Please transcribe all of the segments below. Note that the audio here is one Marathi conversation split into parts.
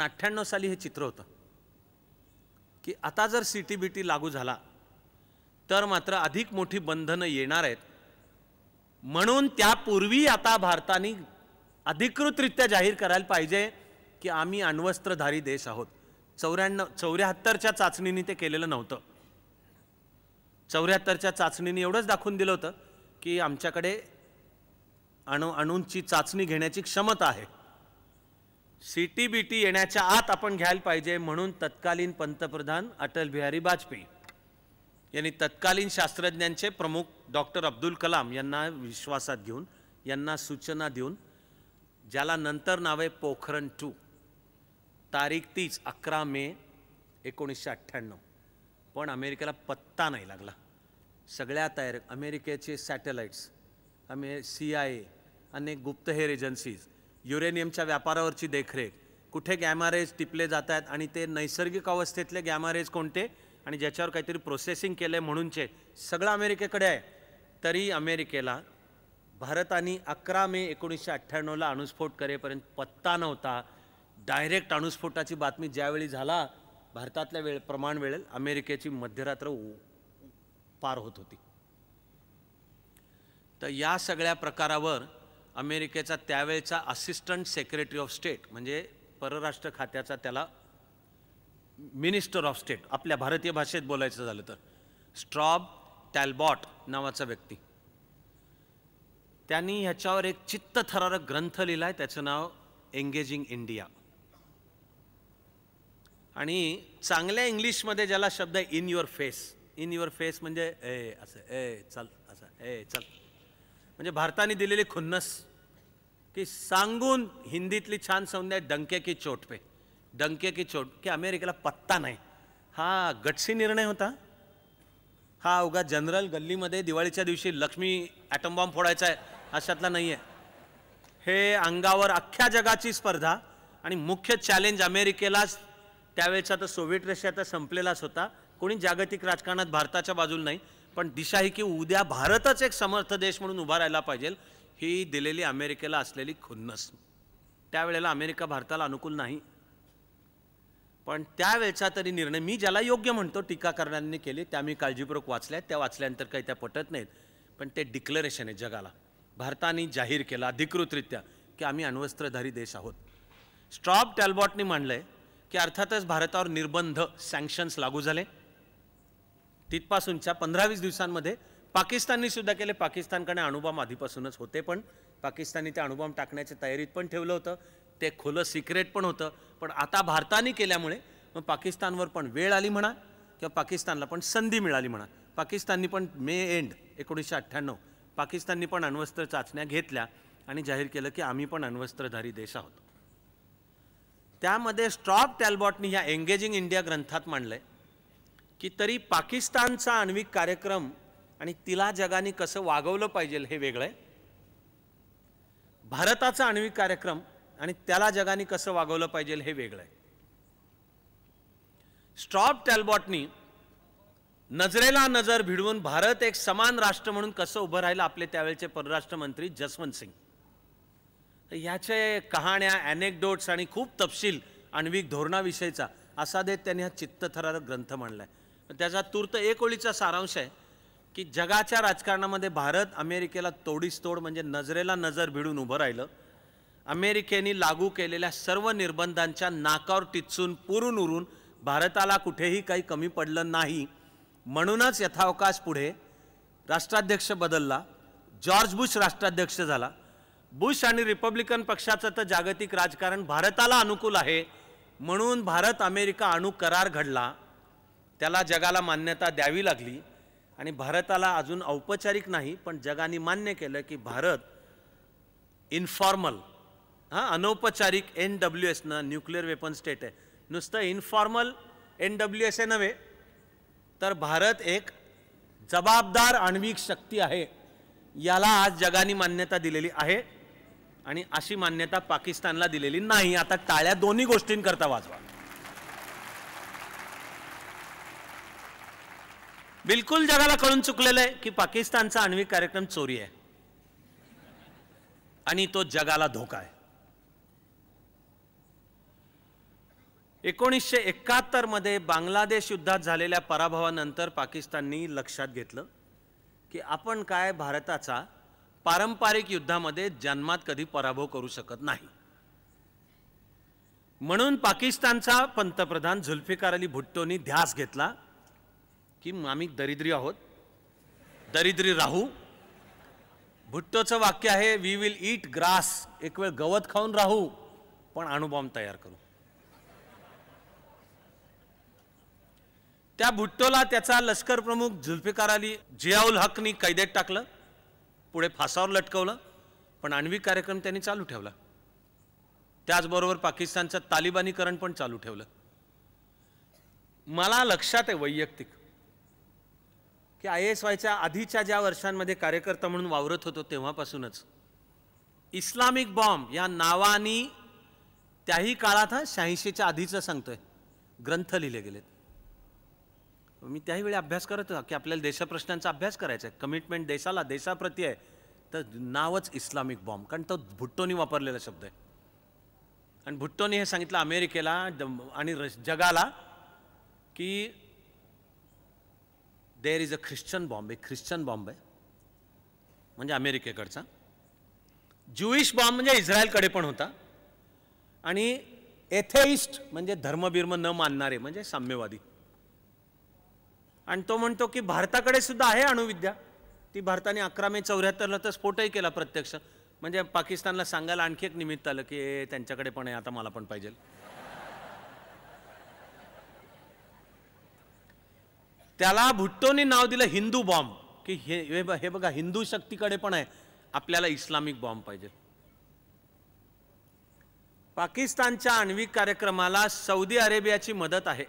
पण अठ्ठ्याण्णव साली हे चित्र होतं की आता जर सी टी बी टी लागू झाला तर मात्र अधिक मोठी बंधनं येणार आहेत म्हणून त्यापूर्वी आता भारताने अधिकृतरित्या जाहीर करायला पाहिजे की आम्ही अण्वस्त्रधारी देश आहोत चौऱ्याण्णव चौऱ्याहत्तरच्या चाचणीने ते केलेलं नव्हतं चौऱ्याहत्तरच्या चाचणीने एवढंच दाखवून दिलं होतं की आमच्याकडे अणु अणूंची चाचणी घेण्याची क्षमता आहे सी टी बी टी येण्याच्या आत आपण घ्यायला पाहिजे म्हणून तत्कालीन पंतप्रधान अटल बिहारी वाजपेयी यांनी तत्कालीन शास्त्रज्ञांचे प्रमुख डॉक्टर अब्दुल कलाम यांना विश्वासात घेऊन यांना सूचना देऊन ज्याला नंतर नाव आहे पोखरण टू तारीख तीच अकरा मे एकोणीसशे अठ्ठ्याण्णव पण अमेरिकेला पत्ता नाही लागला सगळ्या तयार अमेरिकेचे सॅटेलाईट्स अमे सी आय ए अनेक गुप्तहेर एजन्सीज युरेनियमच्या व्यापारावरची देखरेख कुठे गॅमारेज टिपले जात आहेत आणि ते नैसर्गिक अवस्थेतले गॅमारेज कोणते आणि ज्याच्यावर काहीतरी प्रोसेसिंग केलं आहे म्हणूनचे सगळं अमेरिकेकडे आहे तरी अमेरिकेला भारताने अकरा मे एकोणीसशे अठ्ठ्याण्णवला अणुस्फोट करेपर्यंत पत्ता नव्हता डायरेक्ट अणुस्फोटाची बातमी ज्यावेळी झाला भारतातल्या वेळ प्रमाण वेळेल अमेरिकेची मध्यरात्र पार होत होती तर या सगळ्या प्रकारावर अमेरिकेचा त्यावेळचा असिस्टंट सेक्रेटरी ऑफ स्टेट म्हणजे परराष्ट्र खात्याचा त्याला मिनिस्टर ऑफ स्टेट आपल्या भारतीय भाषेत बोलायचं झालं तर स्ट्रॉब टॅलबॉट नावाचा व्यक्ती त्यांनी ह्याच्यावर एक चित्तथरारक ग्रंथ लिहिला आहे त्याचं नाव एंगेजिंग इंडिया आणि चांगल्या इंग्लिशमध्ये ज्याला शब्द आहे in your face in your face म्हणजे ए असं ए चल असं ए चल म्हणजे भारताने दिलेली खुन्नस की सांगून हिंदीतली छान संज्ञा आहे डंके की चोट पे डंके की चोट की अमेरिकेला पत्ता नाही हा गटसी निर्णय होता हा अवघा जनरल गल्लीमध्ये दिवाळीच्या दिवशी लक्ष्मी बॉम्ब फोडायचा आहे अशातला नाही आहे हे अंगावर अख्ख्या जगाची स्पर्धा आणि मुख्य चॅलेंज अमेरिकेलाच त्यावेळेचा तर सोव्हिएट रशियाचा तर संपलेलाच होता कोणी जागतिक राजकारणात भारताच्या बाजूला नाही पण दिशा ही की उद्या भारतच एक समर्थ देश म्हणून उभा राहायला पाहिजे ही दिलेली अमेरिकेला असलेली खुन्नस त्यावेळेला अमेरिका भारताला अनुकूल नाही पण त्यावेळचा तरी निर्णय मी ज्याला योग्य म्हणतो टीकाकरणांनी केली त्या मी काळजीपूर्वक वाचल्या त्या वाचल्यानंतर काही त्या पटत नाहीत पण ते डिक्लरेशन आहे जगाला भारताने जाहीर केलं अधिकृतरित्या की आम्ही अण्वस्त्रधारी देश आहोत स्टॉप टॅल्बॉटनी म्हणलं आहे की अर्थातच भारतावर निर्बंध सँक्शन्स लागू झाले तिथपासूनच्या पंधरा वीस दिवसांमध्ये पाकिस्ताननी सुद्धा केले पाकिस्तानकडे अणुबाम आधीपासूनच होते पण पाकिस्ताननी ते अणुबाम टाकण्याच्या तयारीत पण ठेवलं होतं ते खुलं सिक्रेट पण होतं पण आता भारताने केल्यामुळे मग पाकिस्तानवर पण वेळ आली म्हणा किंवा पाकिस्तानला पण संधी मिळाली म्हणा पाकिस्ताननी पण मे एंड एकोणीसशे अठ्ठ्याण्णव पाकिस्ताननी पण अण्वस्त्र चाचण्या घेतल्या आणि जाहीर केलं की आम्ही पण अण्वस्त्रधारी देश आहोत त्यामध्ये स्टॉप टॅल्बॉटनी ह्या एंगेजिंग इंडिया ग्रंथात मांडलं आहे की तरी पाकिस्तानचा आण्विक कार्यक्रम आणि तिला जगाने कसं वागवलं पाहिजे हे वेगळं आहे भारताचा आण्विक कार्यक्रम आणि त्याला जगाने कसं वागवलं पाहिजे हे वेगळं आहे स्टॉप टॅल्बॉटनी नजरेला नजर भिडवून भारत एक समान राष्ट्र म्हणून कसं उभं राहिलं आपले त्यावेळचे परराष्ट्र मंत्री जसवंत सिंग याचे कहाण्या ॲनेक्डोट्स आणि खूप तपशील आण्विक धोरणाविषयीचा असा देत त्यांनी हा चित्तथरारक ग्रंथ मांडला आहे त्याचा तूर्त एक ओळीचा सारांश आहे की जगाच्या राजकारणामध्ये भारत अमेरिकेला तोडीस तोड म्हणजे नजरेला नजर भिडून उभं राहिलं अमेरिकेने लागू केलेल्या सर्व निर्बंधांच्या नाकावर टिचून पुरून उरून भारताला कुठेही काही कमी पडलं नाही म्हणूनच यथावकाश पुढे राष्ट्राध्यक्ष बदलला जॉर्ज बुश राष्ट्राध्यक्ष झाला बुश आणि रिपब्लिकन पक्षाचं तर जागतिक राजकारण भारताला अनुकूल आहे म्हणून भारत अमेरिका अणु करार घडला त्याला जगाला मान्यता द्यावी लागली आणि भारताला अजून औपचारिक नाही पण जगाने मान्य केलं की भारत इनफॉर्मल हां अनौपचारिक एन डब्ल्यू एसनं न्यूक्लिअर वेपन स्टेट आहे नुसतं इनफॉर्मल एन डब्ल्यू एस आहे नव्हे तर भारत एक जबाबदार आण्विक शक्ती आहे याला आज जगाने मान्यता दिलेली आहे आणि अशी मान्यता पाकिस्तानला दिलेली नाही आता टाळ्या दोन्ही गोष्टींकरता वाजवा बिलकुल जगाला कळून चुकलेलं आहे की पाकिस्तानचा आण्विक कार्यक्रम चोरी आहे आणि तो जगाला धोका आहे एकोणीसशे एकाहत्तरमध्ये बांगलादेश युद्धात झालेल्या पराभवानंतर पाकिस्ताननी लक्षात घेतलं की आपण काय भारताचा पारंपरिक युद्धामध्ये जन्मात कधी पराभव करू शकत नाही म्हणून पाकिस्तानचा पंतप्रधान झुल्फिकार अली भुट्टोनी ध्यास घेतला की आम्ही दरिद्री आहोत दरिद्री राहू भुट्टोचं वाक्य आहे वी विल ईट ग्रास एक वेळ गवत खाऊन राहू पण अणुबॉम्ब तयार करू त्या भुट्टोला त्याचा लष्कर प्रमुख झुल्फिकार अली जियाउल हकनी कैदेत टाकलं पुढे फासावर लटकवलं पण आण्विक कार्यक्रम त्यांनी चालू ठेवला त्याचबरोबर पाकिस्तानचं तालिबानीकरण पण चालू ठेवलं मला लक्षात आहे वैयक्तिक की आय एस वायच्या आधीच्या ज्या वर्षांमध्ये कार्यकर्ता म्हणून वावरत होतो तेव्हापासूनच इस्लामिक बॉम्ब या नावानी त्याही काळात हा शहाऐंशीच्या आधीचं सांगतोय ग्रंथ लिहिले गेलेत मी त्याही वेळी अभ्यास करत होता की आपल्याला देशप्रश्नांचा अभ्यास करायचा आहे कमिटमेंट देशाला देशाप्रती आहे तर नावच इस्लामिक बॉम्ब कारण तो भुट्टोनी वापरलेला शब्द आहे आणि भुट्टोनी हे सांगितलं अमेरिकेला आणि जगाला की there is a Christian bomb Christian bomb म्हणजे अमेरिकेकडचा ज्युईश बॉम्ब म्हणजे इस्रायलकडे पण होता आणि एथेइस्ट म्हणजे धर्मबिर्म न मानणारे म्हणजे साम्यवादी आणि तो म्हणतो की भारताकडे सुद्धा आहे अणुविद्या ती भारताने अकरा मे चौऱ्याहत्तरला तर स्फोटही केला प्रत्यक्ष म्हणजे पाकिस्तानला सांगायला आणखी एक निमित्त आलं की त्यांच्याकडे पण आहे आता मला पण पाहिजे त्याला भुट्टोने नाव दिलं हिंदू बॉम्ब की हे हे बघा हिंदू शक्तीकडे पण आहे आपल्याला इस्लामिक बॉम्ब पाहिजे पाकिस्तानच्या आण्विक कार्यक्रमाला सौदी अरेबियाची मदत आहे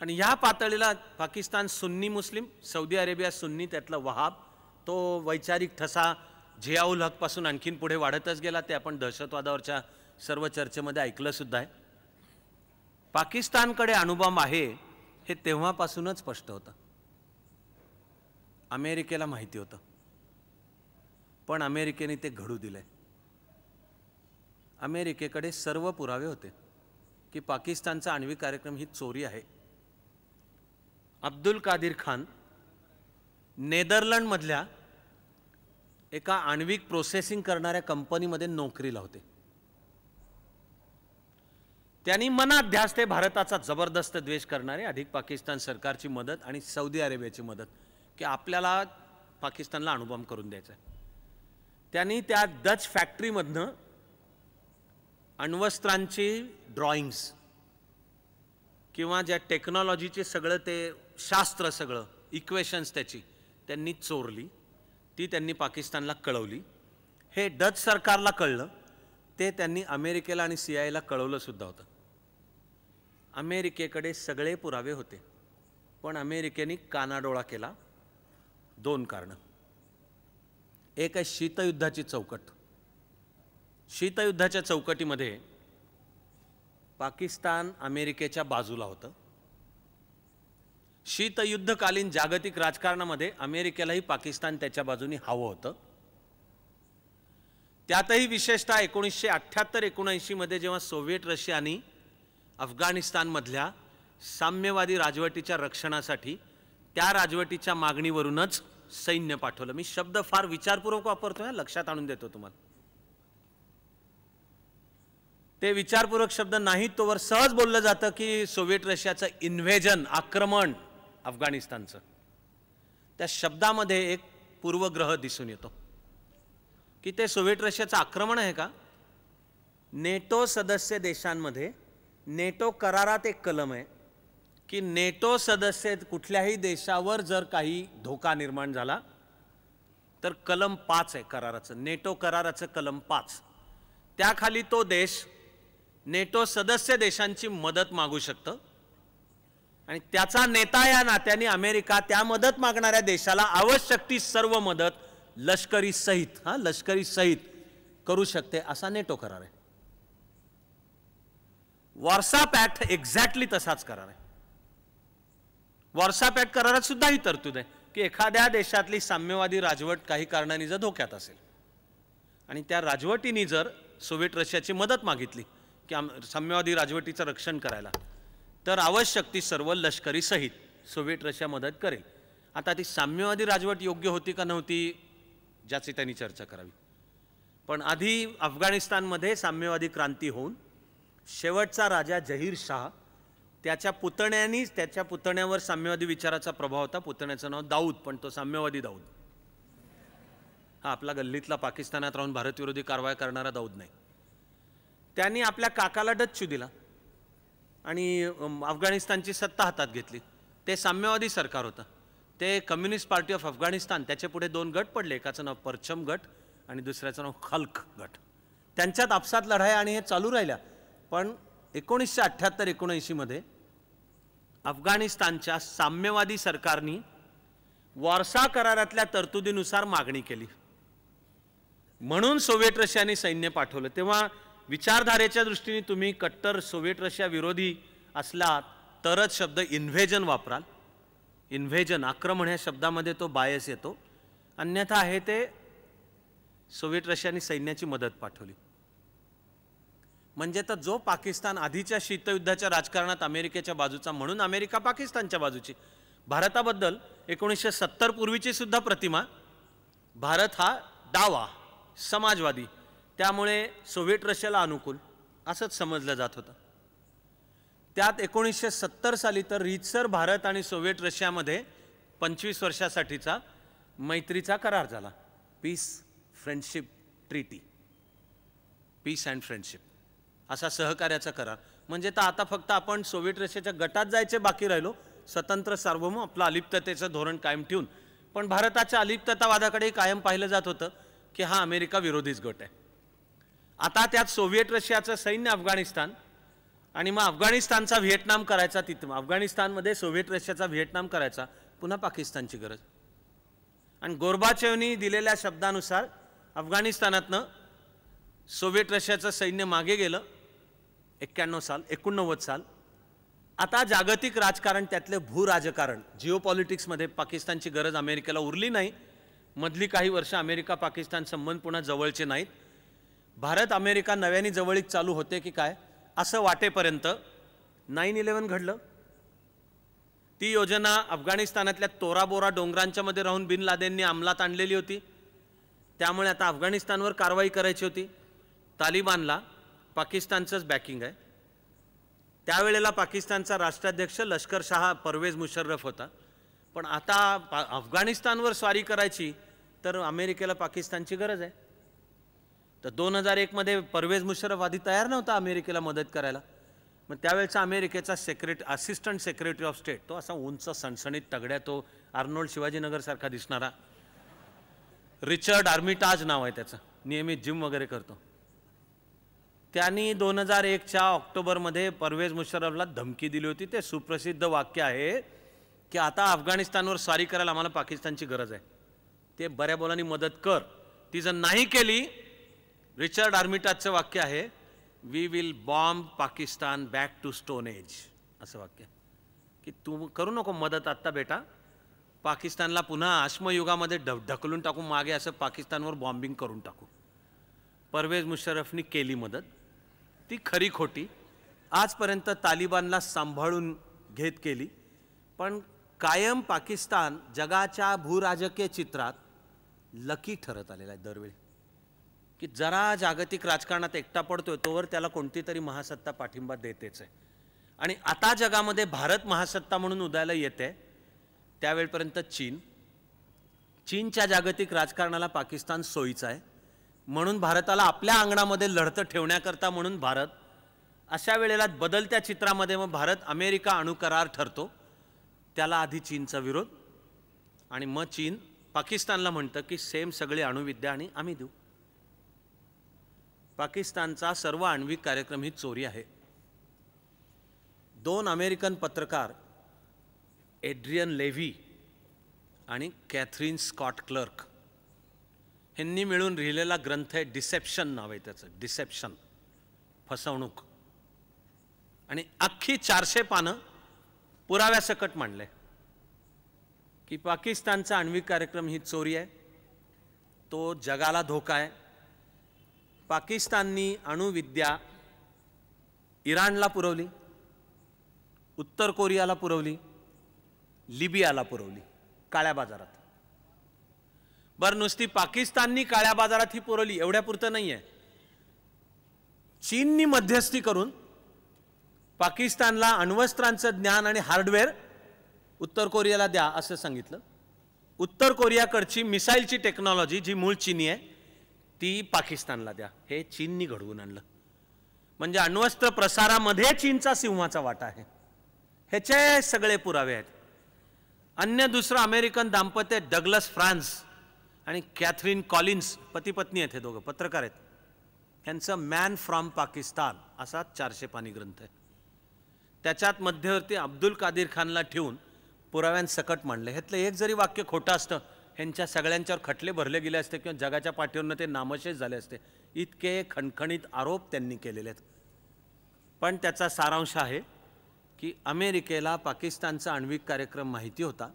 आणि या पातळीला Pakistan Sunni Muslim Saudi Arabia Sunni त्यातला वहाब तो वैचारिक ठसा झियाउल हकपासून आणखीन पुढे वाढतच गेला ते आपण दहशतवादावरच्या सर्व चर्चेमध्ये ऐकलं सुद्धा आहे पाकिस्तानकडे अणुबॉम्ब आहे हे तेव्हापासूनच स्पष्ट होतं अमेरिकेला माहिती होतं पण अमेरिकेने ते घडू दिलं आहे अमेरिकेकडे सर्व पुरावे होते की पाकिस्तानचा आण्विक कार्यक्रम ही चोरी आहे अब्दुल कादिर खान नेदरलँडमधल्या एका आण्विक प्रोसेसिंग करणाऱ्या कंपनीमध्ये नोकरीला होते त्यांनी मनात ध्यास ते भारताचा जबरदस्त द्वेष करणारे अधिक पाकिस्तान सरकारची मदत आणि सौदी अरेबियाची मदत की आपल्याला पाकिस्तानला अणुबॉम्ब करून द्यायचा आहे त्यांनी त्या डच फॅक्टरीमधनं अण्वस्त्रांची ड्रॉइंग्स किंवा ज्या टेक्नॉलॉजीचे सगळं ते शास्त्र सगळं इक्वेशन्स त्याची त्यांनी चोरली ती त्यांनी पाकिस्तानला कळवली हे डच सरकारला कळलं ते त्यांनी अमेरिकेला आणि सी कळवलं कळवलंसुद्धा होतं अमेरिकेकडे सगळे पुरावे होते पण अमेरिकेने कानाडोळा केला दोन कारणं एक आहे शीतयुद्धाची चौकट शीतयुद्धाच्या चौकटीमध्ये पाकिस्तान अमेरिकेच्या बाजूला होतं शीतयुद्धकालीन जागतिक राजकारणामध्ये अमेरिकेलाही पाकिस्तान त्याच्या बाजूनी हवं होतं त्यातही विशेषतः एकोणीसशे अठ्ठ्याहत्तर एकोणऐंशीमध्ये जेव्हा सोव्हिएट रशियानी अफगाणिस्तानमधल्या साम्यवादी राजवटीच्या रक्षणासाठी त्या राजवटीच्या मागणीवरूनच सैन्य पाठवलं मी शब्द फार विचारपूर्वक वापरतो आहे लक्षात आणून देतो तुम्हाला ते विचारपूर्वक शब्द नाही तोवर सहज बोललं जातं की सोव्हिएट रशियाचं इन्व्हेजन आक्रमण अफगाणिस्तानचं त्या शब्दामध्ये एक पूर्वग्रह दिसून येतो की ते सोव्हिएट रशियाचं आक्रमण आहे का नेटो सदस्य देशांमध्ये नेटो करारात एक कलम आहे की नेटो सदस्य कुठल्याही देशावर जर काही धोका निर्माण झाला तर कलम पाच आहे कराराचं नेटो कराराचं कलम पाच त्याखाली तो देश नेटो सदस्य देशांची मदत मागू शकतं आणि त्याचा नेता या नात्याने अमेरिका त्या मदत मागणाऱ्या देशाला आवश्यक ती सर्व मदत लष्करी सहित हां लष्करी सहित करू शकते असा नेटो करार आहे वॉर्सअप ऍक्ट एक्झॅक्टली तसाच करार आहे वॉर्सअप पॅक्ट करारात सुद्धा ही तरतूद आहे की एखाद्या देशातली साम्यवादी राजवट काही कारणाने जर धोक्यात असेल आणि त्या राजवटीने जर सोव्हिएट रशियाची मदत मागितली की आम साम्यवादी राजवटीचं रक्षण करायला तर आवश्यक ती सर्व लष्करी सहित सोव्हिएट रशिया मदत करेल आता ती साम्यवादी राजवट योग्य होती का नव्हती ज्याची त्यांनी चर्चा करावी पण आधी अफगाणिस्तानमध्ये साम्यवादी क्रांती होऊन शेवटचा राजा जहीर शाह त्याच्या पुतण्यानीच त्याच्या पुतण्यावर साम्यवादी विचाराचा प्रभाव होता पुतण्याचं नाव दाऊद पण तो साम्यवादी दाऊद हा आपला गल्लीतला पाकिस्तानात राहून भारतविरोधी कारवाई करणारा दाऊद नाही त्यांनी आपल्या काकाला डच्चू दिला आणि अफगाणिस्तानची सत्ता हातात घेतली ते साम्यवादी सरकार होतं ते कम्युनिस्ट पार्टी ऑफ अफगाणिस्तान त्याच्या पुढे दोन गट पडले एकाचं नाव परचम गट आणि दुसऱ्याचं नाव खल्क गट त्यांच्यात आपसात लढाया आणि हे चालू राहिल्या पण एकोणीसशे अठ्ठ्याहत्तर एकोणऐंशीमध्ये अफगाणिस्तानच्या साम्यवादी सरकारनी वॉर्सा करारातल्या तरतुदीनुसार मागणी केली म्हणून सोव्हिएट रशियाने सैन्य पाठवलं तेव्हा विचारधारेच्या दृष्टीने तुम्ही कट्टर सोव्हिएट रशिया विरोधी असला तरच शब्द इन्व्हेजन वापराल इन्व्हेजन आक्रमण ह्या शब्दामध्ये तो बायस येतो अन्यथा आहे ते सोव्हिएट रशियाने सैन्याची मदत पाठवली म्हणजे तर जो पाकिस्तान आधीच्या शीतयुद्धाच्या राजकारणात अमेरिकेच्या बाजूचा म्हणून अमेरिका पाकिस्तानच्या बाजूची भारताबद्दल एकोणीसशे सत्तर पूर्वीची सुद्धा प्रतिमा भारत हा डावा समाजवादी त्यामुळे सोव्हिएट रशियाला अनुकूल असंच समजलं जात होतं त्यात एकोणीसशे सत्तर साली तर रीतसर भारत आणि सोव्हिएट रशियामध्ये पंचवीस वर्षासाठीचा मैत्रीचा करार झाला peace friendship treaty peace and friendship असा सहकार्याचा करार म्हणजे तर आता फक्त आपण सोव्हिएट रशियाच्या गटात जायचे बाकी राहिलो स्वतंत्र सार्वभौम आपलं अलिप्ततेचं धोरण कायम ठेवून पण भारताच्या अलिप्ततावादाकडे कायम पाहिलं जात होतं की हा अमेरिका विरोधीच गट आहे आता त्यात सोव्हिएट रशियाचं सैन्य अफगाणिस्तान आणि मग अफगाणिस्तानचा व्हिएटनाम करायचा तिथं अफगाणिस्तानमध्ये सोव्हिएट रशियाचा व्हिएटनाम करायचा पुन्हा पाकिस्तानची गरज आणि गोरबाचेवनी दिलेल्या शब्दानुसार अफगाणिस्तानातनं सोव्हिएट रशियाचं सैन्य मागे गेलं एक्क्याण्णव साल एकोणनव्वद साल आता जागतिक राजकारण त्यातलं भूराजकारण जिओ पॉलिटिक्समध्ये पाकिस्तानची गरज अमेरिकेला उरली नाही मधली काही वर्ष अमेरिका पाकिस्तान संबंध पुन्हा जवळचे नाहीत भारत अमेरिका नव्याने जवळीक चालू होते की काय असं वाटेपर्यंत नाईन इलेव्हन घडलं ती योजना अफगाणिस्तानातल्या तोराबोरा डोंगरांच्यामध्ये राहून बिन लादेंनी अंमलात आणलेली होती त्यामुळे आता अफगाणिस्तानवर कारवाई करायची होती तालिबानला पाकिस्तानचंच बॅकिंग आहे त्यावेळेला पाकिस्तानचा राष्ट्राध्यक्ष लष्कर शाह परवेज मुशर्रफ होता पण आता पा अफगाणिस्तानवर स्वारी करायची तर अमेरिकेला पाकिस्तानची गरज आहे तर दोन हजार एकमध्ये परवेज मुशर्रफ आधी तयार नव्हता अमेरिकेला मदत करायला मग त्यावेळेचा अमेरिकेचा secret assistant secretary of state तो असा उंच सणसणीत तगड्या तो आर्नोल्ड शिवाजीनगरसारखा दिसणारा रिचर्ड आर्मिटाज नाव आहे त्याचं नियमित जिम वगैरे करतो त्यांनी दोन हजार एकच्या ऑक्टोबरमध्ये परवेज मुशर्रफला धमकी दिली होती ते सुप्रसिद्ध वाक्य आहे की आता अफगाणिस्तानवर स्वारी करायला आम्हाला पाकिस्तानची गरज आहे ते बऱ्या बोलांनी मदत कर ती जर नाही केली रिचर्ड आर्मिटाजचं वाक्य आहे we will bomb Pakistan back to stone age असं वाक्य की तू करू नको मदत आत्ता बेटा पाकिस्तानला पुन्हा आश्मयुगामध्ये ढ ढकलून टाकू मागे असं पाकिस्तानवर बॉम्बिंग करून टाकू परवेज मुशर्रफनी केली मदत ती खरी खोटी आजपर्यंत तालिबानला सांभाळून घेत केली पण कायम पाकिस्तान जगाच्या भूराजकीय चित्रात लकी ठरत आलेला आहे दरवेळी की जरा जागतिक राजकारणात एकटा पडतोय तोवर त्याला कोणती तरी महासत्ता पाठिंबा देतेच आहे आणि आता जगामध्ये भारत महासत्ता म्हणून उदायला येते त्यावेळपर्यंत चीन चीनच्या जागतिक राजकारणाला पाकिस्तान सोयीचा आहे म्हणून भारताला आपल्या अंगणामध्ये लढतं ठेवण्याकरता म्हणून भारत अशा वेळेला बदलत्या चित्रामध्ये मग भारत अमेरिका अणुकरार ठरतो त्याला आधी चीनचा विरोध आणि मग चीन पाकिस्तानला म्हणतं की सेम सगळी अणुविद्या आणि आम्ही देऊ पाकिस्तानचा सर्व आण्विक कार्यक्रम ही चोरी आहे दोन अमेरिकन पत्रकार एड्रियन लेव्ही आणि कॅथरीन स्कॉट क्लर्क ह्यांनी मिळून लिहिलेला ग्रंथ आहे डिसेप्शन नाव आहे त्याचं डिसेप्शन फसवणूक आणि अख्खी चारशे पानं पुराव्यासकट मांडले की पाकिस्तानचा आण्विक कार्यक्रम ही चोरी आहे तो जगाला धोका आहे पाकिस्ताननी अणुविद्या इराणला पुरवली उत्तर कोरियाला पुरवली लिबियाला पुरवली काळ्या बाजारात बरं नुसती पाकिस्ताननी काळ्या बाजारात ही पुरवली पुरतं नाही आहे चीननी मध्यस्थी करून पाकिस्तानला अण्वस्त्रांचं ज्ञान आणि हार्डवेअर उत्तर कोरियाला द्या असं सांगितलं उत्तर कोरियाकडची मिसाईलची टेक्नॉलॉजी जी मूळ चीनी आहे ती पाकिस्तानला द्या हे चीननी घडवून आणलं म्हणजे अण्वस्त्र प्रसारामध्ये चीनचा सिंहाचा वाटा आहे ह्याचे सगळे पुरावे आहेत अन्य दुसरं अमेरिकन दाम्पत्य डगलस फ्रान्स आणि कॅथरीन कॉलिन्स पती पत्नी आहेत हे दोघं पत्रकार आहेत यांचं मॅन फ्रॉम पाकिस्तान असा चारशे पाणी ग्रंथ आहे त्याच्यात मध्यवर्ती अब्दुल कादीर खानला ठेवून सकट मांडलं ह्यातलं एक जरी वाक्य खोटं असतं ह्यांच्या सगळ्यांच्यावर खटले भरले गेले असते किंवा जगाच्या पाठीवरनं ते नामशेष झाले असते इतके खणखणीत आरोप त्यांनी केलेले आहेत पण त्याचा सारांश आहे की अमेरिकेला पाकिस्तानचा आण्विक कार्यक्रम माहिती होता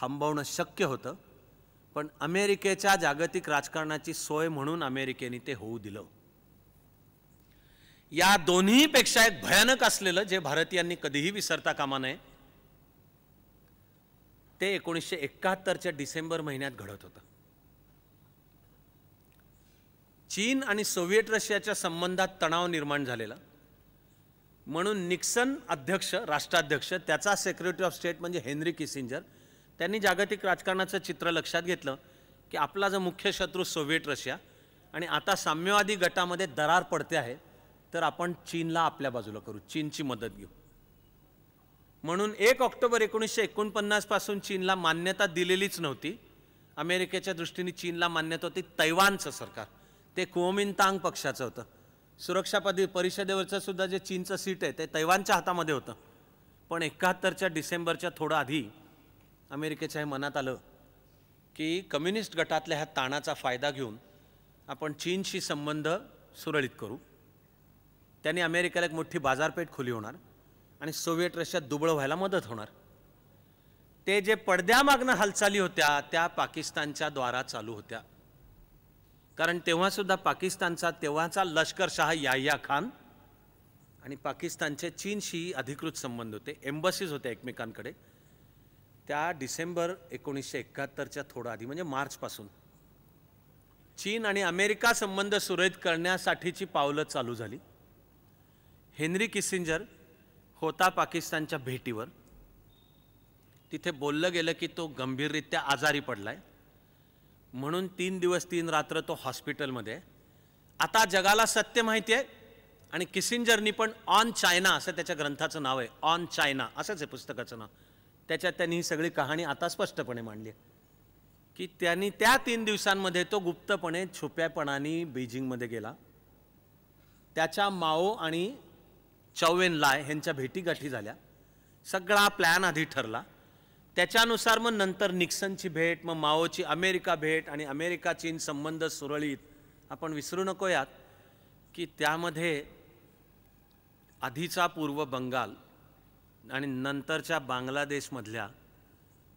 थांबवणं शक्य होतं पण अमेरिकेच्या जागतिक राजकारणाची सोय म्हणून अमेरिकेने ते होऊ दिलं या दोन्हीपेक्षा एक भयानक असलेलं जे भारतीयांनी कधीही विसरता कामा नये ते एकोणीसशे एकाहत्तरच्या डिसेंबर महिन्यात घडत होतं चीन आणि सोव्हिएट रशियाच्या संबंधात तणाव निर्माण झालेला म्हणून निक्सन अध्यक्ष राष्ट्राध्यक्ष त्याचा सेक्रेटरी ऑफ स्टेट म्हणजे हेनरी किसिंजर त्यांनी जागतिक राजकारणाचं चित्र लक्षात घेतलं की आपला जो मुख्य शत्रू सोव्हिएट रशिया आणि आता साम्यवादी गटामध्ये दरार पडते आहे तर आपण चीनला आपल्या बाजूला करू चीनची मदत घेऊ म्हणून एक ऑक्टोबर एकोणीसशे एकोणपन्नासपासून चीनला मान्यता दिलेलीच नव्हती अमेरिकेच्या दृष्टीने चीनला मान्यता होती तैवानचं सरकार ते कुओमिनतांग पक्षाचं होतं सुरक्षा पदी परिषदेवरचं सुद्धा जे चीनचं सीट आहे ते तैवानच्या हातामध्ये होतं पण एकाहत्तरच्या डिसेंबरच्या थोडं आधी अमेरिकेच्या मनात आलं की कम्युनिस्ट गटातल्या ह्या ताणाचा फायदा घेऊन आपण चीनशी संबंध सुरळीत करू त्यांनी अमेरिकेला एक मोठी बाजारपेठ खुली होणार आणि सोव्हिएट रशियात दुबळं व्हायला मदत होणार ते जे पडद्यामागनं हालचाली होत्या त्या पाकिस्तानच्या द्वारा चालू होत्या कारण तेव्हासुद्धा पाकिस्तानचा तेव्हाचा लष्करशाह याया खान आणि पाकिस्तानचे चीनशी अधिकृत संबंध होते एम्बसीज होत्या एकमेकांकडे त्या डिसेंबर एकोणीसशे एकाहत्तरच्या थोडं आधी म्हणजे मार्चपासून चीन आणि अमेरिका संबंध सुरळीत करण्यासाठीची पावलं चालू झाली हेनरी किसिंजर होता पाकिस्तानच्या भेटीवर तिथे बोललं गेलं की तो गंभीररीत्या आजारी पडलाय म्हणून तीन दिवस तीन रात्र तो हॉस्पिटलमध्ये आता जगाला सत्य माहिती आहे आणि किसिंजरनी पण ऑन चायना असं त्याच्या ग्रंथाचं नाव आहे ऑन चायना असंच आहे पुस्तकाचं नाव त्याच्यात त्यांनी ही सगळी कहाणी आता स्पष्टपणे मांडली की त्यांनी त्या तीन दिवसांमध्ये तो गुप्तपणे छुप्यापणाने बीजिंगमध्ये गेला त्याच्या माओ आणि चौवेन लाय ह्यांच्या भेटीगाठी झाल्या सगळा प्लॅन आधी ठरला त्याच्यानुसार मग नंतर निक्सनची भेट मग माओची अमेरिका भेट आणि अमेरिका चीन संबंध सुरळीत आपण विसरू नको यात की त्यामध्ये आधीचा पूर्व बंगाल आणि नंतरच्या बांगलादेशमधल्या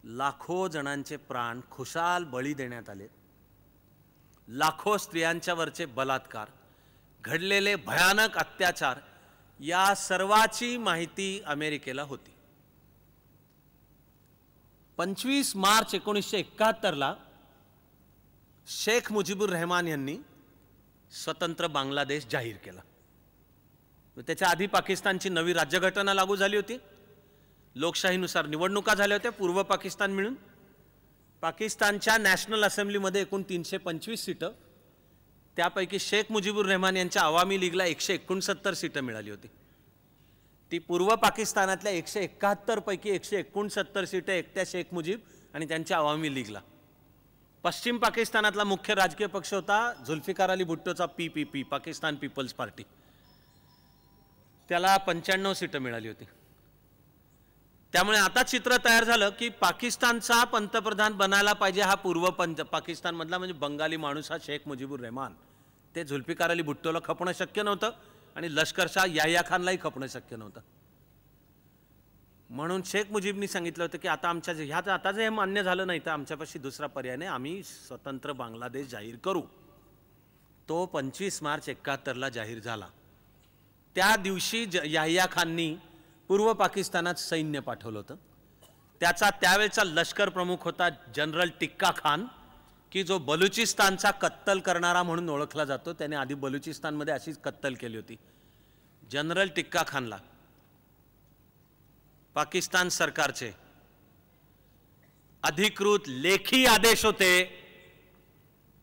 लाखो जणांचे प्राण खुशाल बळी देण्यात आले लाखो स्त्रियांच्यावरचे बलात्कार घडलेले भयानक अत्याचार या सर्वाची माहिती अमेरिकेला होती पंचवीस मार्च एकोणीसशे एकाहत्तरला शेख मुजीबुर रहमान यांनी स्वतंत्र बांगलादेश जाहीर केला त्याच्या आधी पाकिस्तानची नवी राज्यघटना लागू झाली होती लोकशाहीनुसार निवडणुका झाल्या होत्या पूर्व पाकिस्तान मिळून पाकिस्तानच्या नॅशनल असेंब्लीमध्ये एकूण तीनशे पंचवीस सीटं त्यापैकी शेख मुजीबुर रहमान यांच्या आवामी लीगला एकशे एकोणसत्तर सीटं मिळाली होती ती पूर्व पाकिस्तानातल्या एकशे एकाहत्तरपैकी एकशे एकोणसत्तर सीटं एकट्या शेख मुजीब आणि त्यांच्या आवामी लीगला पश्चिम पाकिस्तानातला मुख्य राजकीय पक्ष होता झुल्फिकार अली भुट्टोचा P P P Pakistan people's party त्याला पंच्याण्णव सीटं मिळाली होती त्यामुळे आता चित्र तयार झालं की पाकिस्तानचा पंतप्रधान बनायला पाहिजे हा पूर्व पंच पाकिस्तानमधला म्हणजे बंगाली माणूस हा शेख मुजीबुर रहमान ते झुल्फिकार अली भुट्टोला खपणं शक्य नव्हतं आणि लष्करशाह याया खानलाही खपणं शक्य नव्हतं म्हणून शेख मुजीबनी सांगितलं होतं की आता आमच्या ह्याचं आता जे हे मान्य झालं नाही तर आमच्यापाशी दुसरा पर्याय नाही आम्ही स्वतंत्र बांगलादेश जाहीर करू तो पंचवीस मार्च एकाहत्तरला जाहीर झाला त्या दिवशी ज याह्या खाननी पूर्व पाकिस्तानात सैन्य पाठवलं होतं त्याचा त्यावेळचा लष्कर प्रमुख होता जनरल टिक्का खान की जो बलुचिस्तानचा कत्तल करणारा म्हणून ओळखला जातो त्याने आधी बलुचिस्तानमध्ये अशीच कत्तल केली होती जनरल टिक्का खानला पाकिस्तान सरकारचे अधिकृत लेखी आदेश होते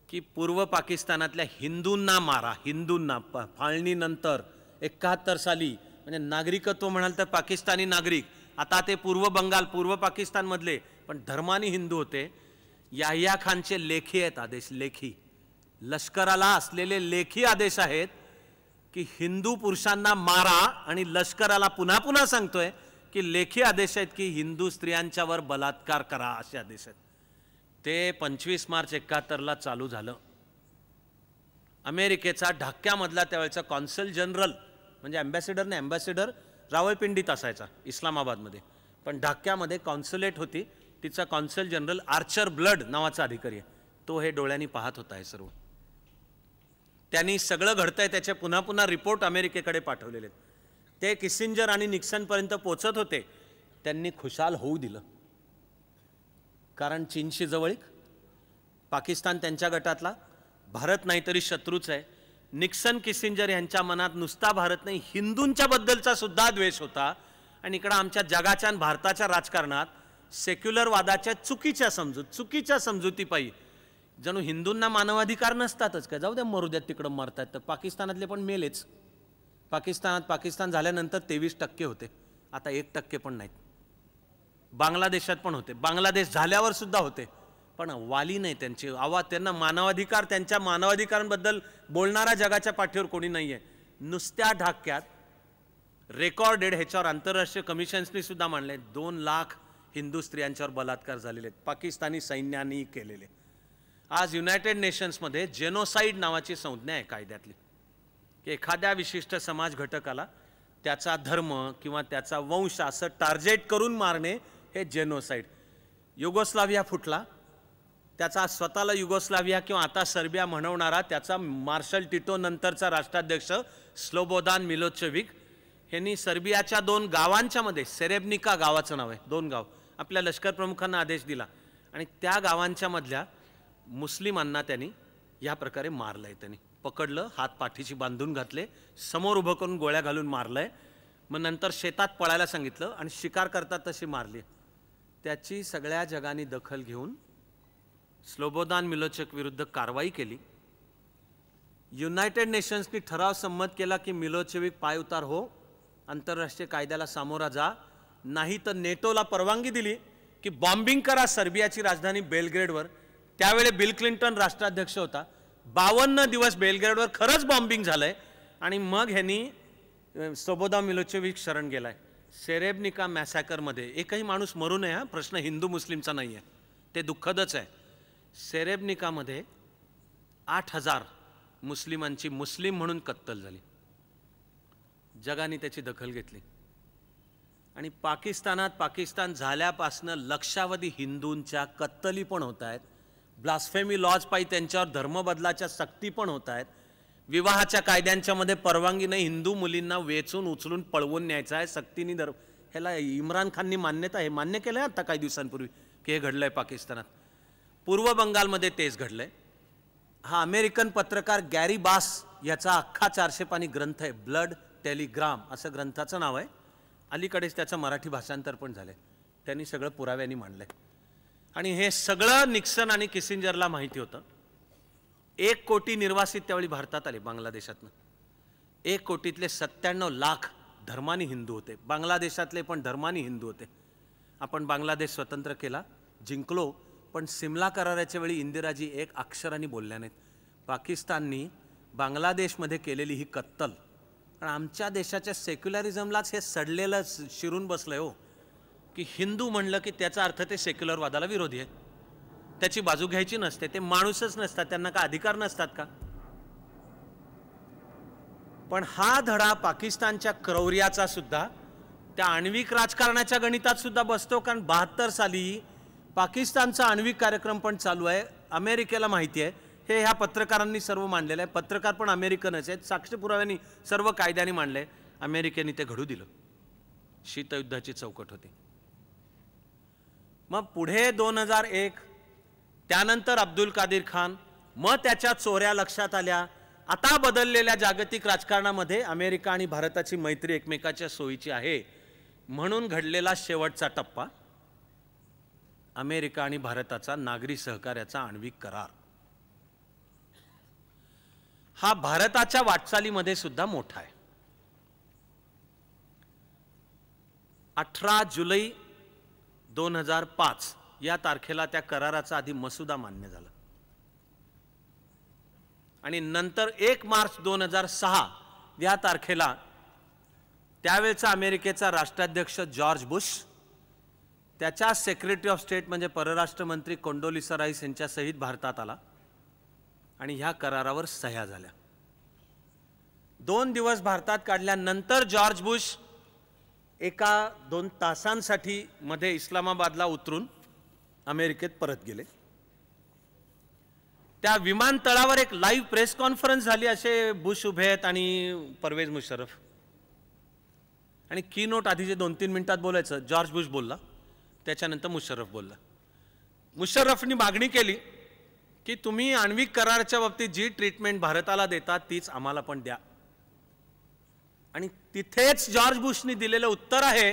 की पूर्व पाकिस्तानातल्या हिंदूंना मारा हिंदूंना फाळणीनंतर एकाहत्तर साली म्हणजे नागरिकत्व म्हणाल तर पाकिस्तानी नागरिक आता ते पूर्व बंगाल पूर्व पाकिस्तानमधले पण धर्माने हिंदू होते याह्या खानचे लेखी आहेत आदेश लेखी लष्कराला असलेले लेखी आदेश आहेत की हिंदू पुरुषांना मारा आणि लष्कराला पुन्हा पुन्हा सांगतोय की लेखी आदेश आहेत की हिंदू स्त्रियांच्यावर बलात्कार करा असे आदेश आहेत ते पंचवीस मार्च एकाहत्तरला चालू झालं अमेरिकेचा ढाक्यामधला त्यावेळेचा कॉन्सल जनरल म्हणजे ॲम्बॅसेडरने ॲम्बॅसेडर रावळपिंडीत असायचा इस्लामाबादमध्ये पण ढाक्यामध्ये कॉन्सुलेट होती तिचा कॉन्सल जनरल आर्चर ब्लड नावाचा अधिकारी आहे तो हे डोळ्यांनी पाहत होता हे सर्व त्यांनी सगळं घडतंय त्याचे पुन्हा पुन्हा रिपोर्ट अमेरिकेकडे पाठवलेले ते किसिंजर आणि निक्सनपर्यंत पोचत होते त्यांनी खुशाल होऊ दिलं कारण चीनशी जवळीक पाकिस्तान त्यांच्या गटातला भारत नाहीतरी शत्रूच आहे निक्सन किसिंजर यांच्या मनात नुसता भारत नाही हिंदूंच्याबद्दलचा सुद्धा द्वेष होता आणि इकडं आमच्या जगाच्या आणि भारताच्या राजकारणात सेक्युलरवादाच्या चुकीच्या समजूत चुकीच्या समजुतीपायी जणू हिंदूंना मानवाधिकार नसतातच का जाऊ द्या मरू द्या तिकडं मरतात तर पाकिस्तानातले पण मेलेच पाकिस्तानात पाकिस्तान झाल्यानंतर तेवीस टक्के होते आता एक टक्के पण नाहीत बांगलादेशात पण होते बांगलादेश झाल्यावर सुद्धा होते पण वाली नाही त्यांची आवा त्यांना मानवाधिकार त्यांच्या मानवाधिकारांबद्दल बोलणारा जगाच्या पाठीवर कोणी नाही आहे नुसत्या ढाक्यात रेकॉर्डेड ह्याच्यावर आंतरराष्ट्रीय कमिशन्सनी सुद्धा मांडले दोन लाख हिंदू स्त्रियांच्यावर बलात्कार झालेले आहेत पाकिस्तानी सैन्यानी केलेले आज युनायटेड नेशन्समध्ये जेनोसाईड नावाची संज्ञा आहे कायद्यातली की एखाद्या विशिष्ट समाज घटकाला त्याचा धर्म किंवा त्याचा वंश असं टार्गेट करून मारणे हे जेनोसाईड युगोस्लाविया फुटला त्याचा स्वतःला युगोस्लाविया किंवा आता सर्बिया म्हणवणारा त्याचा मार्शल टिटो नंतरचा राष्ट्राध्यक्ष स्लोबोदान मिलोचेविक यांनी सर्बियाच्या दोन गावांच्यामध्ये सेरेबनिका गावाचं नाव आहे दोन गाव आपल्या लष्कर प्रमुखांना आदेश दिला आणि त्या गावांच्यामधल्या मुस्लिमांना त्यांनी या प्रकारे मारलं आहे त्यांनी पकडलं हात पाठीशी बांधून घातले समोर उभं करून गोळ्या घालून मारलं आहे मग नंतर शेतात पळायला सांगितलं आणि शिकार करतात तशी मारली त्याची सगळ्या जगाने दखल घेऊन स्लोबोदान मिलोचक विरुद्ध कारवाई केली युनायटेड नेशन्सनी ठराव संमत केला की मिलोचेविक उतार हो आंतरराष्ट्रीय कायद्याला सामोरा जा नाही तर नेटोला परवानगी दिली की बॉम्बिंग करा सर्बियाची राजधानी बेलग्रेडवर त्यावेळी बिल क्लिंटन राष्ट्राध्यक्ष होता बावन्न दिवस बेलग्रेडवर खरंच बॉम्बिंग झालं आणि मग ह्यांनी सोबोदा मिलोचेविक शरण गेलाय सेरेबनिका मॅसॅकरमध्ये एकही माणूस मरू नये हा प्रश्न हिंदू मुस्लिमचा नाही आहे ते दुःखदच आहे सेरेबनिकामध्ये आठ हजार मुस्लिमांची मुस्लिम म्हणून कत्तल झाली जगाने त्याची दखल घेतली आणि पाकिस्तानात पाकिस्तान झाल्यापासनं लक्षावधी हिंदूंच्या कत्तली पण होत आहेत ब्लास्फेमी लॉज पायी त्यांच्यावर धर्मबदलाच्या सक्ती पण होत आहेत विवाहाच्या कायद्यांच्यामध्ये परवानगीनं हिंदू मुलींना वेचून उचलून पळवून न्यायचं आहे सक्तीनी धर्म ह्याला इम्रान खाननी मान्यता आहे मान्य केलं आहे आत्ता काही दिवसांपूर्वी की हे घडलं आहे पाकिस्तानात पूर्व बंगालमध्ये तेच घडलं आहे हा अमेरिकन पत्रकार गॅरी बास याचा अख्खा चारशे पाणी ग्रंथ आहे ब्लड टेलिग्राम असं ग्रंथाचं नाव आहे अलीकडेच त्याचं मराठी भाषांतर पण झालं त्यांनी सगळं पुराव्यानी मांडलं आणि हे सगळं निक्सन आणि किसिंजरला माहिती होतं एक कोटी निर्वासित त्यावेळी भारतात आले बांगलादेशातनं एक कोटीतले सत्त्याण्णव लाख धर्मानी हिंदू होते बांगलादेशातले पण धर्मानी हिंदू होते आपण बांगलादेश स्वतंत्र केला जिंकलो पण सिमला कराराच्या वेळी इंदिराजी एक अक्षराने बोलल्या नाहीत पाकिस्ताननी बांगलादेशमध्ये केलेली ही कत्तल पण आमच्या देशाच्या सेक्युलरिझमलाच हे सडलेलं शिरून बसलं हो की हिंदू म्हणलं की त्याचा अर्थ ते सेक्युलरवादाला विरोधी आहे त्याची बाजू घ्यायची नसते ते माणूसच नसतात त्यांना का अधिकार नसतात का पण हा धडा पाकिस्तानच्या क्रौर्याचा सुद्धा त्या आण्विक राजकारणाच्या गणितात सुद्धा बसतो कारण बहात्तर साली पाकिस्तानचा आण्विक कार्यक्रम पण चालू आहे अमेरिकेला माहिती आहे हे ह्या पत्रकारांनी सर्व मांडलेलं आहे पत्रकार पण अमेरिकनच आहेत साक्ष पुराव्यांनी सर्व कायद्याने मांडले अमेरिकेने ते घडू दिलं शीतयुद्धाची चौकट होती मग पुढे दोन हजार एक त्यानंतर अब्दुल कादीर खान मग त्याच्या चोऱ्या लक्षात आल्या आता बदललेल्या जागतिक राजकारणामध्ये अमेरिका आणि भारताची मैत्री एकमेकाच्या सोयीची आहे म्हणून घडलेला शेवटचा टप्पा अमेरिका आणि भारताचा नागरी सहकार्याचा आण्विक करार हा भारताच्या वाटचालीमध्ये सुद्धा मोठा आहे अठरा जुलै दोन हजार पाच या तारखेला त्या कराराचा आधी मसुदा मान्य झाला आणि नंतर एक मार्च दोन हजार सहा या तारखेला त्यावेळचा अमेरिकेचा राष्ट्राध्यक्ष जॉर्ज बुश त्याच्या सेक्रेटरी ऑफ स्टेट म्हणजे परराष्ट्र मंत्री कोंडोलिसा राईस यांच्यासहित भारतात आला आणि ह्या करारावर सह्या झाल्या दोन दिवस भारतात काढल्यानंतर जॉर्ज बुश एका दोन तासांसाठी मध्ये इस्लामाबादला उतरून अमेरिकेत परत गेले त्या विमानतळावर एक लाईव्ह प्रेस कॉन्फरन्स झाली असे बुश उभे आहेत आणि परवेज मुशरफ आणि की नोट आधी जे दोन तीन मिनिटात बोलायचं जॉर्ज बुश बोलला त्याच्यानंतर मुशर्रफ बोलला मुशर्रफनी मागणी केली की तुम्ही आण्विक करारच्या बाबतीत जी ट्रीटमेंट भारताला देतात तीच आम्हाला पण द्या आणि तिथेच जॉर्ज बुशनी दिलेलं उत्तर आहे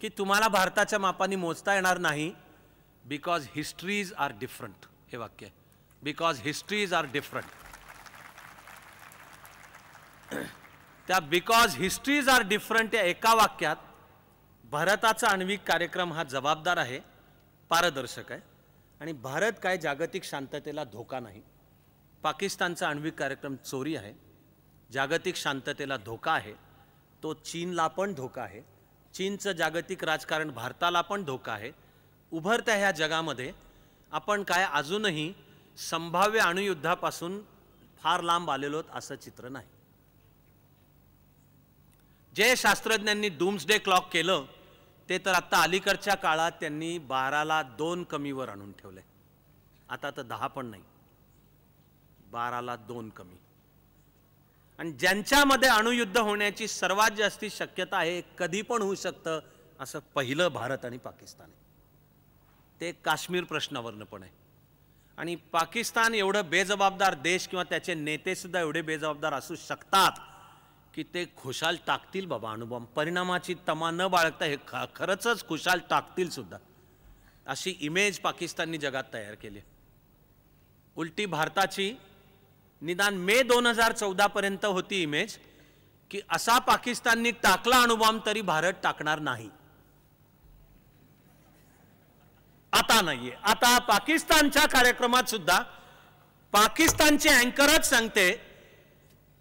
की तुम्हाला भारताच्या मापाने मोजता येणार नाही बिकॉज हिस्ट्रीज आर डिफरंट हे वाक्य आहे बिकॉज हिस्ट्रीज आर डिफरंट त्या बिकॉज हिस्ट्रीज आर डिफरंट या एका वाक्यात भारताचा आण्विक कार्यक्रम हा जबाबदार आहे पारदर्शक आहे आणि भारत काय जागतिक शांततेला धोका नाही पाकिस्तानचा आण्विक कार्यक्रम चोरी आहे जागतिक शांततेला धोका आहे तो चीनला पण धोका आहे चीनचं जागतिक राजकारण भारताला पण धोका आहे उभरत्या ह्या जगामध्ये आपण काय अजूनही संभाव्य अणुयुद्धापासून फार लांब आलेलो असं चित्र नाही जे शास्त्रज्ञांनी डूम्सडे क्लॉक केलं ते तर आत्ता अलीकडच्या काळात त्यांनी बाराला दोन कमीवर आणून ठेवलंय आता तर दहा पण नाही बाराला दोन कमी आणि ज्यांच्यामध्ये अणुयुद्ध होण्याची सर्वात जास्ती शक्यता आहे कधी पण होऊ शकतं असं पहिलं भारत आणि पाकिस्तान आहे ते काश्मीर प्रश्नावरनं पण आहे आणि पाकिस्तान एवढं बेजबाबदार देश किंवा त्याचे नेतेसुद्धा एवढे बेजबाबदार असू शकतात की ते खुशाल टाकतील बाबा अनुबम परिणामाची तमा न बाळगता हे ख खरंच खुशाल टाकतील सुद्धा अशी इमेज पाकिस्ताननी जगात तयार केली उलटी भारताची निदान मे दोन हजार चौदापर्यंत होती इमेज की असा पाकिस्ताननी टाकला अणुबॉम्ब तरी भारत टाकणार नाही आता नाहीये आता पाकिस्तानच्या कार्यक्रमात सुद्धा पाकिस्तानचे अँकरच सांगते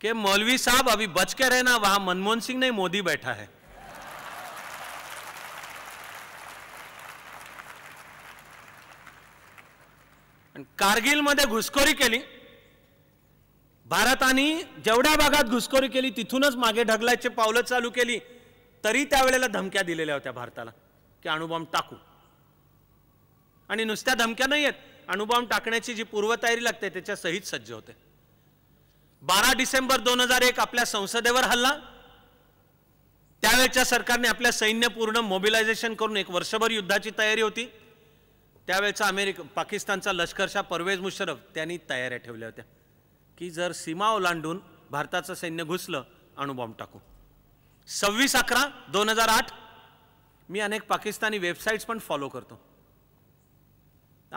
कि मौलवी साहब अभी बच के रहना वहां मनमोहन सिंह नहीं मोदी बैठा है कारगिल मध्ये घुसखोरी केली भारताने जेवढ्या भागात घुसखोरी केली तिथूनच मागे ढगलायचे पावलं चालू केली तरी त्यावेळेला धमक्या दिलेल्या होत्या भारताला की अणुबॉम्ब टाकू आणि नुसत्या धमक्या नाही आहेत अणुबॉम्ब टाकण्याची जी पूर्वतयारी लागते त्याच्या सहित सज्ज होते बारा डिसेंबर दोन हजार एक आपल्या संसदेवर हल्ला त्यावेळच्या सरकारने आपल्या सैन्य पूर्ण मोबिलायझेशन करून एक वर्षभर युद्धाची तयारी होती त्यावेळचा अमेरिका पाकिस्तानचा लष्करशा परवेज मुशरफ त्यांनी तयाऱ्या ठेवल्या होत्या की जर सीमा ओलांडून भारताचं सैन्य घुसलं अणुबॉम्ब टाकू सव्वीस अकरा दोन हजार आठ मी अनेक पाकिस्तानी वेबसाईट्स पण फॉलो करतो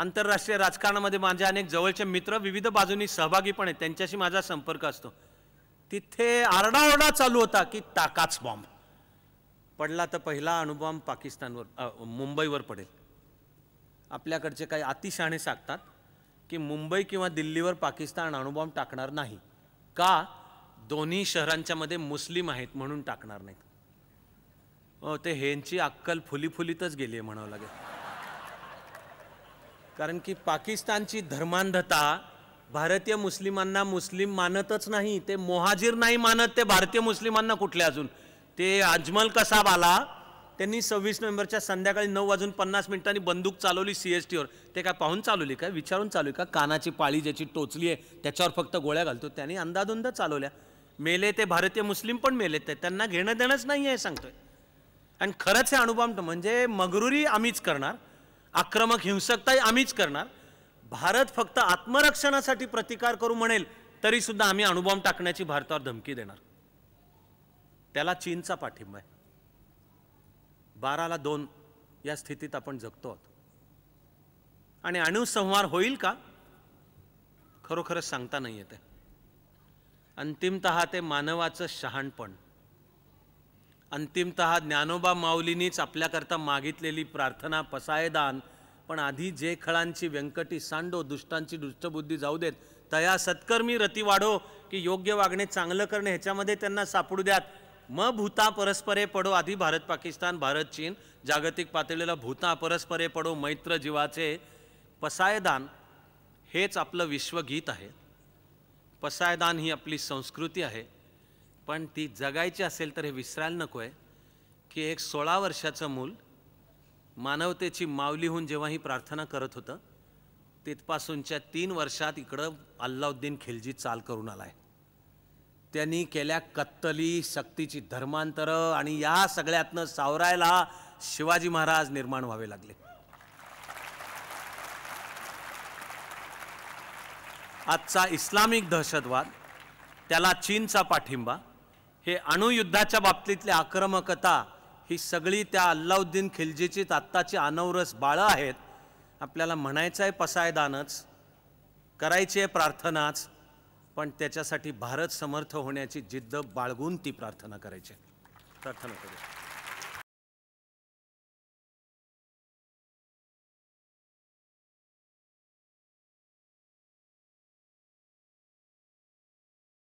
आंतरराष्ट्रीय राजकारणामध्ये माझे अनेक जवळचे मित्र विविध बाजूंनी सहभागी पण आहेत त्यांच्याशी माझा संपर्क असतो तिथे आरडाओरडा चालू होता की टाकाच बॉम्ब पडला तर पहिला अणुबॉम्ब पाकिस्तानवर मुंबईवर पडेल आपल्याकडचे काही अतिशहाणे सांगतात की मुंबई किंवा दिल्लीवर पाकिस्तान अणुबॉम्ब टाकणार नाही का दोन्ही शहरांच्या मध्ये मुस्लिम आहेत म्हणून टाकणार नाहीत ते हेंची अक्कल फुली फुलीतच गेली आहे म्हणावं लागेल कारण की पाकिस्तानची धर्मांधता भारतीय मुस्लिमांना मुस्लिम मानतच नाही ते मोहाजीर नाही मानत ते भारतीय मुस्लिमांना कुठले अजून ते अजमल कसाब आला त्यांनी सव्वीस नोव्हेंबरच्या संध्याकाळी नऊ वाजून पन्नास मिनिटांनी बंदूक चालवली सी एस टीवर ते काय पाहून चालवली काय विचारून चालू का कानाची पाळी ज्याची टोचली आहे त्याच्यावर फक्त गोळ्या घालतो त्यांनी अंदाधुंद चालवल्या मेले ते भारतीय मुस्लिम पण मेले ते त्यांना घेणं देणंच नाही आहे सांगतोय आणि खरंच हे अणुबॉम्ब म्हणजे मगरुरी आम्हीच करणार आक्रमक हिंसकताही आम्हीच करणार भारत फक्त आत्मरक्षणासाठी प्रतिकार करू म्हणेल तरीसुद्धा आम्ही अणुबॉम्ब टाकण्याची भारतावर धमकी देणार त्याला चीनचा पाठिंबा आहे बाराला दोन या स्थितीत आपण जगतो आहोत आणि अणुसंहार होईल का खरोखरच सांगता नाही येते अंतिमत ते मानवाचं शहाणपण अंतिमतः ज्ञानोबा माऊलीनीच आपल्याकरता मागितलेली प्रार्थना पसायदान पण आधी जे खळांची व्यंकटी सांडो दुष्टांची दुष्टबुद्धी जाऊ देत तया सत्कर्मी रती वाढो की योग्य वागणे चांगलं करणे ह्याच्यामध्ये त्यांना सापडू द्यात म भूता परस्परे पडो आधी भारत पाकिस्तान भारत चीन जागतिक पातळीला भूता परस्परे पडो मैत्र जीवाचे पसायदान हेच आपलं विश्वगीत आहे पसायदान ही आपली संस्कृती आहे पण ती जगायची असेल तर हे विसरायला नको आहे की एक सोळा वर्षाचं मूल मानवतेची माऊलीहून जेव्हा ही प्रार्थना करत होतं तिथपासूनच्या तीन वर्षात इकडं अल्लाउद्दीन खिलजी चाल करून आला आहे त्यांनी केल्या कत्तली शक्तीची धर्मांतरं आणि या सगळ्यातनं सावरायला शिवाजी महाराज निर्माण व्हावे लागले आजचा इस्लामिक दहशतवाद त्याला चीनचा पाठिंबा हे अणुयुद्धाच्या बाबतीतली आक्रमकता ही सगळी त्या अल्लाउद्दीन खिलजीची आत्ताची अनवरस बाळं आहेत आपल्याला म्हणायचं आहे पसायदानच करायची आहे प्रार्थनाच पण त्याच्यासाठी भारत समर्थ होण्याची जिद्द बाळगून ती प्रार्थना करायची प्रार्थना करूया